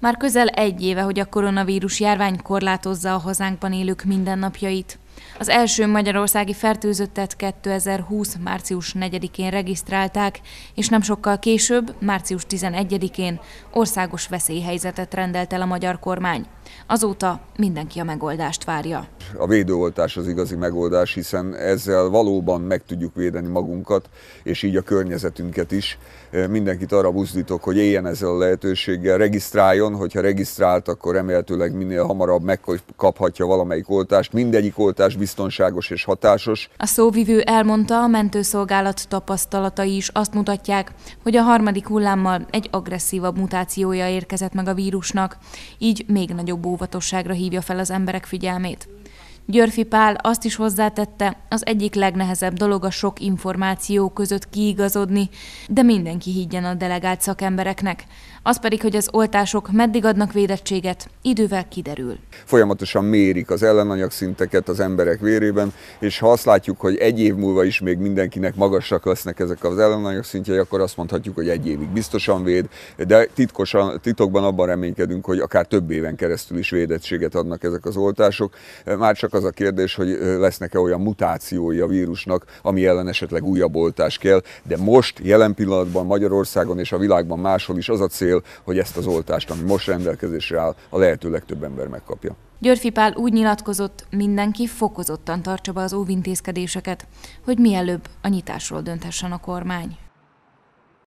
Már közel egy éve, hogy a koronavírus járvány korlátozza a hazánkban élők mindennapjait. Az első magyarországi fertőzöttet 2020. március 4-én regisztrálták, és nem sokkal később, március 11-én országos veszélyhelyzetet rendelt el a magyar kormány. Azóta mindenki a megoldást várja. A védőoltás az igazi megoldás, hiszen ezzel valóban meg tudjuk védeni magunkat, és így a környezetünket is. Mindenkit arra buzdítok, hogy éljen ezzel a lehetőséggel, regisztráljon, hogyha regisztrált, akkor remélhetőleg minél hamarabb megkaphatja valamelyik oltást. Mindegyik oltás biztonságos és hatásos. A szóvivő elmondta, a mentőszolgálat tapasztalatai is azt mutatják, hogy a harmadik hullámmal egy agresszívabb mutációja érkezett meg a vírusnak, így még nagyobb nagyobb óvatosságra hívja fel az emberek figyelmét. Györfi Pál azt is hozzátette, az egyik legnehezebb dolog a sok információ között kiigazodni, de mindenki higgyen a delegált szakembereknek. Az pedig, hogy az oltások meddig adnak védettséget, idővel kiderül. Folyamatosan mérik az ellenanyagszinteket az emberek vérében, és ha azt látjuk, hogy egy év múlva is még mindenkinek magasak lesznek ezek az ellenanyagszintjei, akkor azt mondhatjuk, hogy egy évig biztosan véd, de titkosan, titokban abban reménykedünk, hogy akár több éven keresztül is védettséget adnak ezek az oltások. Már csak az az a kérdés, hogy lesznek-e olyan mutációi a vírusnak, ami ellen esetleg újabb oltás kell, de most, jelen pillanatban Magyarországon és a világban máshol is az a cél, hogy ezt az oltást, ami most rendelkezésre áll, a lehető legtöbb ember megkapja. Györfi Pál úgy nyilatkozott, mindenki fokozottan tartsa be az óvintézkedéseket, hogy mielőbb a nyitásról dönthessen a kormány.